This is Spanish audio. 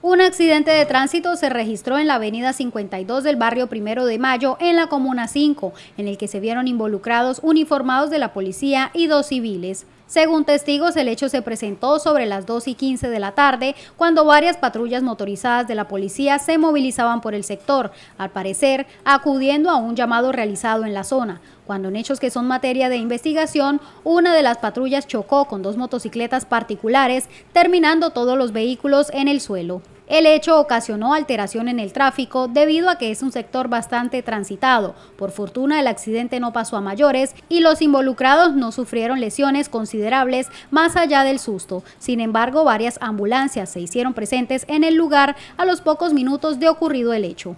Un accidente de tránsito se registró en la avenida 52 del barrio Primero de Mayo, en la Comuna 5, en el que se vieron involucrados uniformados de la policía y dos civiles. Según testigos, el hecho se presentó sobre las 2 y 15 de la tarde, cuando varias patrullas motorizadas de la policía se movilizaban por el sector, al parecer acudiendo a un llamado realizado en la zona. Cuando en hechos que son materia de investigación, una de las patrullas chocó con dos motocicletas particulares, terminando todos los vehículos en el suelo. El hecho ocasionó alteración en el tráfico debido a que es un sector bastante transitado. Por fortuna el accidente no pasó a mayores y los involucrados no sufrieron lesiones considerables más allá del susto. Sin embargo, varias ambulancias se hicieron presentes en el lugar a los pocos minutos de ocurrido el hecho.